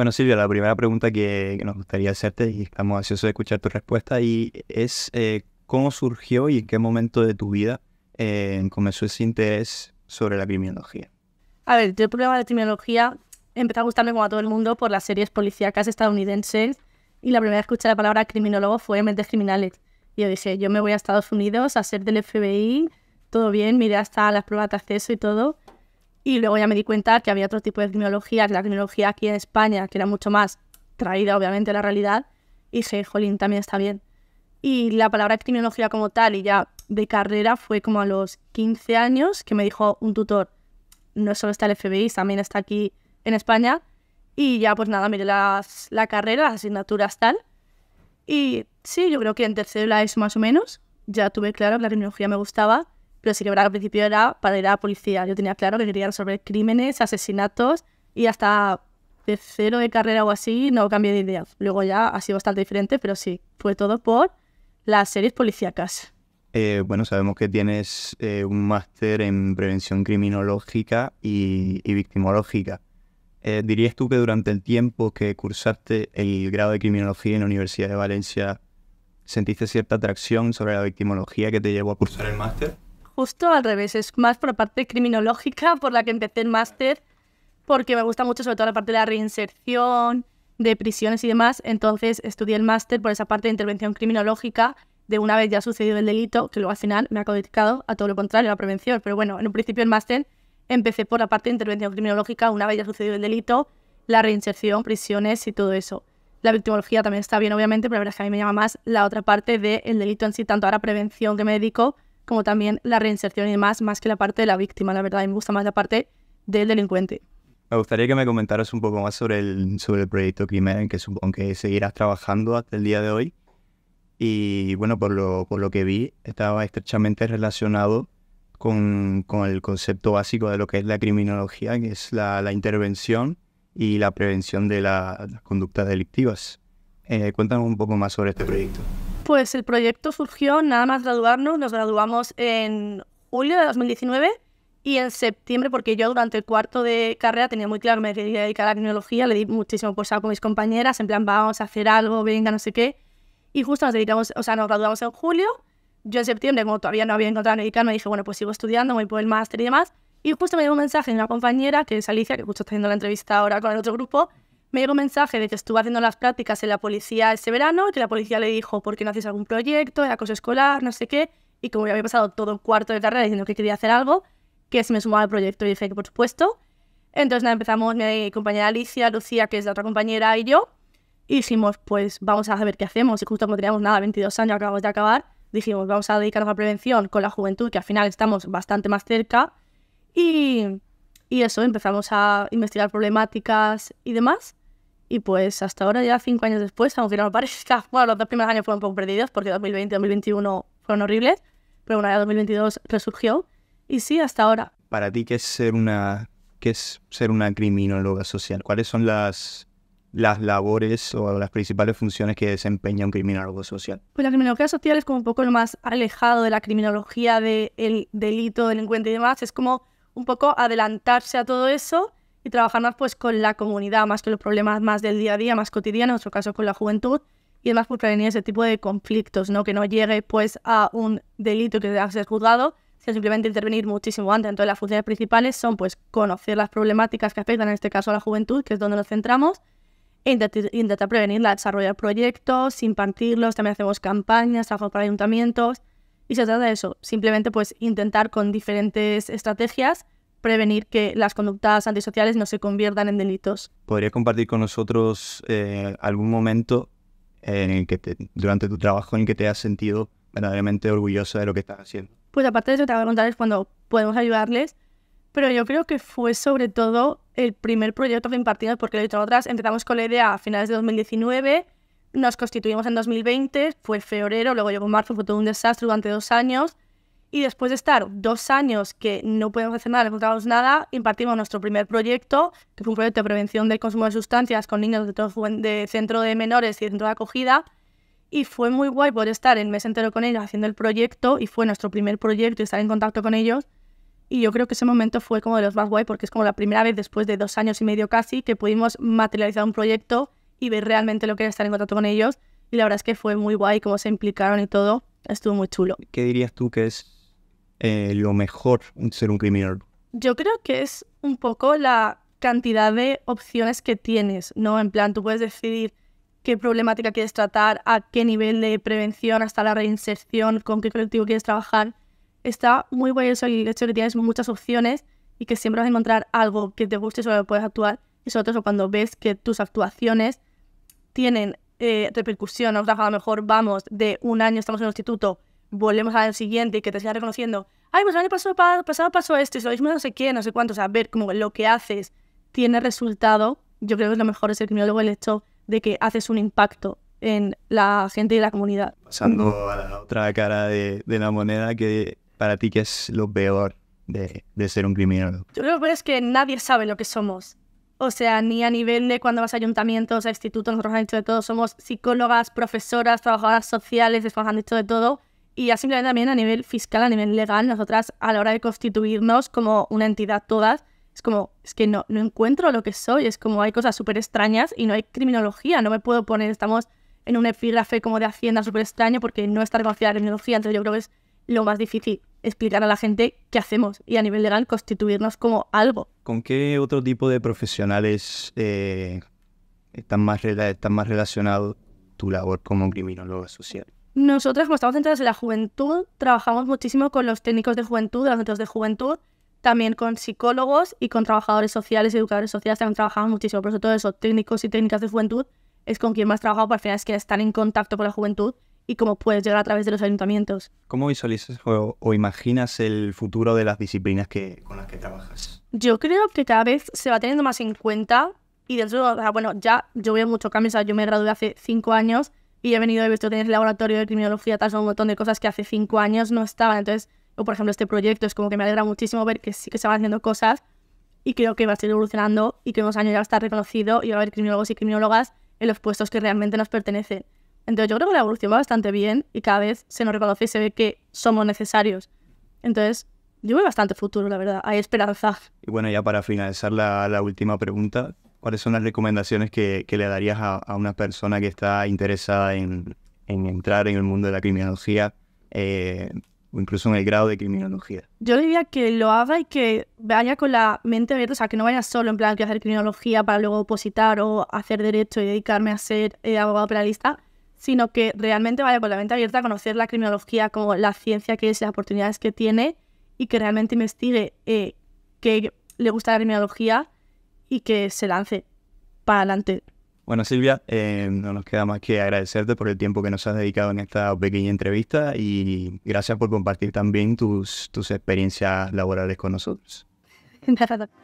Bueno, Silvia, la primera pregunta que, nos gustaría hacerte, y estamos ansiosos de escuchar tu respuesta, y es eh, cómo surgió y en qué momento de tu vida eh, comenzó ese interés sobre la criminología. A ver, yo el problema de criminología empezó a gustarme como a todo el mundo por las series policíacas estadounidenses, y la primera vez que escuché la palabra criminólogo fue en Mentes Criminales. Y yo dije, yo me voy a Estados Unidos a ser del FBI, todo bien, miré hasta las pruebas de acceso y todo, y luego ya me di cuenta que había otro tipo de criminología, que la criminología aquí en España, que era mucho más traída obviamente a la realidad, y dije, jolín, también está bien. Y la palabra criminología como tal, y ya de carrera, fue como a los 15 años que me dijo un tutor, no solo está el FBI, también está aquí en España. Y ya pues nada, miré las, la carrera, las asignaturas tal. Y sí, yo creo que en tercero la ESO más o menos, ya tuve claro que la criminología me gustaba pero sí que al principio era para ir a la policía. Yo tenía claro que quería resolver crímenes, asesinatos y hasta de cero de carrera o así no cambié de idea. Luego ya ha sido bastante diferente, pero sí, fue todo por las series policíacas. Eh, bueno, sabemos que tienes eh, un máster en prevención criminológica y, victimológica. Eh, ¿Dirías tú que durante el tiempo que cursaste el grado de criminología en la Universidad de Valencia sentiste cierta atracción sobre la victimología que te llevó a cursar el máster? justo al revés, es más por la parte criminológica por la que empecé el máster, porque me gusta mucho sobre todo la parte de la reinserción, de prisiones y demás, entonces estudié el máster por esa parte de intervención criminológica de una vez ya sucedido el delito, que luego al final me ha codificado a todo lo contrario, a la prevención, pero bueno, en un principio el máster empecé por la parte de intervención criminológica, una vez ya sucedido el delito, la reinserción, prisiones y todo eso. La victimología también está bien, obviamente, pero la verdad es que a mí me llama más la otra parte del delito en sí, tanto ahora prevención que me dedico, como también la reinserción y demás, más que la parte de la víctima, la verdad, a mí me gusta más la parte del delincuente. Me gustaría que me comentaras un poco más sobre el, sobre el proyecto Crimen, que supongo que seguirás trabajando hasta el día de hoy. Y bueno, por lo, que vi, estaba estrechamente relacionado con, el concepto básico de lo que es la criminología, que es la, intervención y la prevención de las conductas delictivas. Eh, cuéntanos un poco más sobre este proyecto pues el proyecto surgió nada más graduarnos, nos graduamos en julio de 2019 y en septiembre, porque yo durante el cuarto de carrera tenía muy claro que me quería dedicar a la criminología, le di muchísimo por pues, con mis compañeras, en plan, vamos a hacer algo, venga, no sé qué. Y justo nos dedicamos, o sea, nos graduamos en julio. Yo en septiembre, como todavía no había encontrado a me dije, bueno, pues sigo estudiando, voy por el máster y demás. Y justo me dio un mensaje de una compañera, que es Alicia, que justo está haciendo la entrevista ahora con el otro grupo, me llegó un mensaje de que estuvo haciendo las prácticas en la policía ese verano, que la policía le dijo, ¿por qué no haces algún proyecto de acoso escolar, no sé qué? Y como ya había pasado todo el cuarto de tarde diciendo que quería hacer algo, que se me sumaba al proyecto y dije que por supuesto. Entonces empezamos mi compañera Alicia, Lucía, que es la otra compañera, y yo. Y dijimos, pues vamos a ver qué hacemos. Y justo como teníamos nada, 22 años, acabamos de acabar, dijimos, vamos a dedicarnos a la prevención con la juventud, que al final estamos bastante más cerca. Y, y eso, empezamos a investigar problemáticas y demás. Y pues hasta ahora, ya cinco años después, aunque no me parezca, bueno, los dos primeros años fueron un poco perdidos porque 2020 y 2021 fueron horribles, pero bueno, ya 2022 resurgió. Y sí, hasta ahora. Para ti, ¿qué es ser una, qué es ser una criminóloga social? ¿Cuáles son las, las labores o las principales funciones que desempeña un criminólogo social? Pues la criminología social es como un poco lo más alejado de la criminología del el delito, delincuente y demás. Es como un poco adelantarse a todo eso y trabajar más pues con la comunidad, más que los problemas más del día a día, más cotidianos, en nuestro caso con la juventud, y además por pues, prevenir ese tipo de conflictos, ¿no? Que no llegue pues a un delito que deba ser juzgado, sino simplemente intervenir muchísimo antes. Entonces las funciones principales son pues conocer las problemáticas que afectan en este caso a la juventud, que es donde nos centramos, e intentar, prevenirla, desarrollar proyectos, impartirlos, también hacemos campañas, trabajamos para ayuntamientos, y se trata de eso, simplemente pues intentar con diferentes estrategias prevenir que las conductas antisociales no se conviertan en delitos. ¿Podrías compartir con nosotros eh, algún momento en el que durante tu trabajo en el que te has sentido verdaderamente orgullosa de lo que estás haciendo? Pues aparte de eso, te voy a es cuando podemos ayudarles, pero yo creo que fue sobre todo el primer proyecto que impartimos, porque lo he dicho otras, empezamos con la idea a finales de 2019, nos constituimos en 2020, fue febrero, luego llegó marzo, fue todo un desastre durante dos años, y después de estar dos años que no podemos hacer nada, no encontramos nada, impartimos nuestro primer proyecto, que fue un proyecto de prevención del consumo de sustancias con niños de, de centro de menores y centro de acogida. Y fue muy guay poder estar el mes entero con ellos haciendo el proyecto, y fue nuestro primer proyecto y estar en contacto con ellos. Y yo creo que ese momento fue como de los más guay, porque es como la primera vez después de dos años y medio casi que pudimos materializar un proyecto y ver realmente lo que era estar en contacto con ellos. Y la verdad es que fue muy guay cómo se implicaron y todo. Estuvo muy chulo. ¿Qué dirías tú que es eh, lo mejor ser un criminal? Yo creo que es un poco la cantidad de opciones que tienes, ¿no? En plan, tú puedes decidir qué problemática quieres tratar, a qué nivel de prevención, hasta la reinserción, con qué colectivo quieres trabajar. Está muy guay eso y el hecho que tienes muchas opciones y que siempre vas a encontrar algo que te guste sobre lo que puedes actuar. Y sobre todo cuando ves que tus actuaciones tienen eh, repercusión, sea, a lo mejor vamos de un año estamos en el instituto volvemos al siguiente y que te siga reconociendo, ay, pues el año pasado, pasado pasó esto y se lo no sé qué, no sé cuánto, o sea, ver cómo lo que haces tiene resultado, yo creo que lo mejor es el criminólogo el hecho de que haces un impacto en la gente y la comunidad. Pasando a la otra cara de, la moneda, que para ti, ¿qué es lo peor de, de ser un criminólogo? Yo creo que es que nadie sabe lo que somos. O sea, ni a nivel de cuando vas a ayuntamientos, a institutos, nosotros han dicho de todo, somos psicólogas, profesoras, trabajadoras sociales, nos han dicho de todo, y ya simplemente también a nivel fiscal, a nivel legal, nosotras a la hora de constituirnos como una entidad todas, es como, es que no, no encuentro lo que soy, es como hay cosas súper extrañas y no hay criminología, no me puedo poner, estamos en un epígrafe como de Hacienda súper extraño porque no está reconocida la criminología, entonces yo creo que es lo más difícil explicar a la gente qué hacemos y a nivel legal constituirnos como algo. ¿Con qué otro tipo de profesionales eh, están, más están más relacionados tu labor como criminólogo social? Nosotros, como estamos centradas en la juventud, trabajamos muchísimo con los técnicos de juventud, los centros de juventud, también con psicólogos y con trabajadores sociales, educadores sociales, también trabajamos muchísimo, pero sobre todo esos técnicos y técnicas de juventud es con quien más trabajamos, porque al final es que están en contacto con la juventud y cómo puedes llegar a través de los ayuntamientos. ¿Cómo visualizas o, imaginas el futuro de las disciplinas que, con las que trabajas? Yo creo que cada vez se va teniendo más en cuenta y dentro, bueno, ya yo veo muchos cambios, yo me gradué hace cinco años y he venido, he visto tener el laboratorio de criminología, tal, un montón de cosas que hace cinco años no estaban. Entonces, o por ejemplo, este proyecto es como que me alegra muchísimo ver que sí que se van haciendo cosas y creo que va a seguir evolucionando y que en unos años ya va a estar reconocido y va a haber criminólogos y criminólogas en los puestos que realmente nos pertenecen. Entonces, yo creo que la evolución va bastante bien y cada vez se nos reconoce y se ve que somos necesarios. Entonces, yo veo bastante futuro, la verdad. Hay esperanza. Y bueno, ya para finalizar la, la última pregunta, ¿Cuáles son las recomendaciones que, que le darías a, a, una persona que está interesada en, en, entrar en el mundo de la criminología o eh, incluso en el grado de criminología? Yo diría que lo haga y que vaya con la mente abierta, o sea, que no vaya solo en plan que hacer criminología para luego opositar o hacer derecho y dedicarme a ser eh, abogado penalista, sino que realmente vaya con la mente abierta a conocer la criminología como la ciencia que es, las oportunidades que tiene y que realmente investigue eh, qué le gusta la criminología y que se lance para adelante. Bueno, Silvia, eh, no nos queda más que agradecerte por el tiempo que nos has dedicado en esta pequeña entrevista y gracias por compartir también tus, tus experiencias laborales con nosotros.